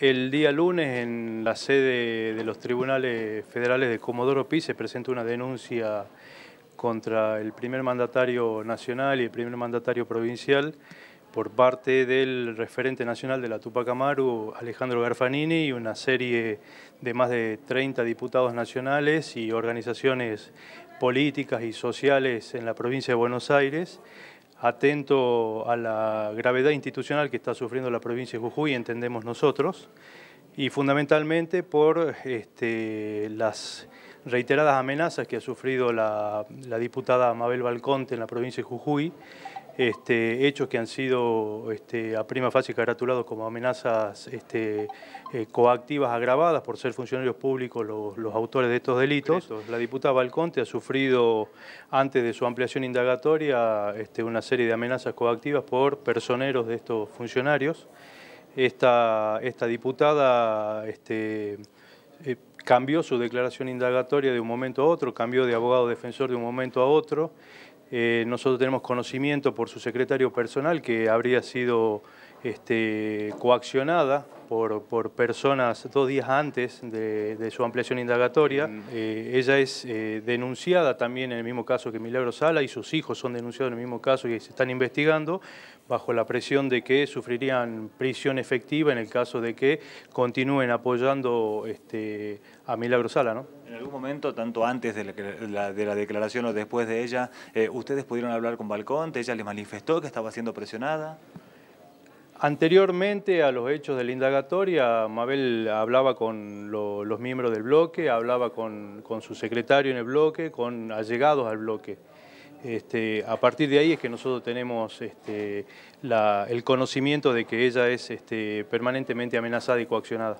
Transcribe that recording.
El día lunes en la sede de los tribunales federales de Comodoro Pi se presenta una denuncia contra el primer mandatario nacional y el primer mandatario provincial por parte del referente nacional de la Tupac Amaru, Alejandro Garfanini, y una serie de más de 30 diputados nacionales y organizaciones políticas y sociales en la provincia de Buenos Aires, atento a la gravedad institucional que está sufriendo la provincia de Jujuy, entendemos nosotros, y fundamentalmente por este, las reiteradas amenazas que ha sufrido la, la diputada Mabel Balconte en la provincia de Jujuy, este, hechos que han sido este, a prima fase caratulados como amenazas este, eh, coactivas agravadas por ser funcionarios públicos los, autores de estos delitos. La diputada Balconte ha sufrido, antes de su ampliación indagatoria, una serie de amenazas coactivas por personeros de estos funcionarios. Esta, esta diputada... Eh, cambió su declaración indagatoria de un momento a otro, cambió de abogado defensor de un momento a otro, eh, nosotros tenemos conocimiento por su secretario personal que habría sido este, coaccionada por, por, personas dos días antes de, su ampliación indagatoria. Eh, ella es eh, denunciada también en el mismo caso que Milagro Sala y sus hijos son denunciados en el mismo caso y se están investigando bajo la presión de que sufrirían prisión efectiva en el caso de que continúen apoyando este, a Milagro Sala. ¿no? ¿En algún momento, tanto antes de la, de la declaración o después de ella, eh, ustedes pudieron hablar con Balconte? ¿Ella les manifestó que estaba siendo presionada? Anteriormente a los hechos de la indagatoria, Mabel hablaba con los miembros del bloque, hablaba con, su secretario en el bloque, con allegados al bloque. Este, a partir de ahí es que nosotros tenemos este, el conocimiento de que ella es este, permanentemente amenazada y coaccionada.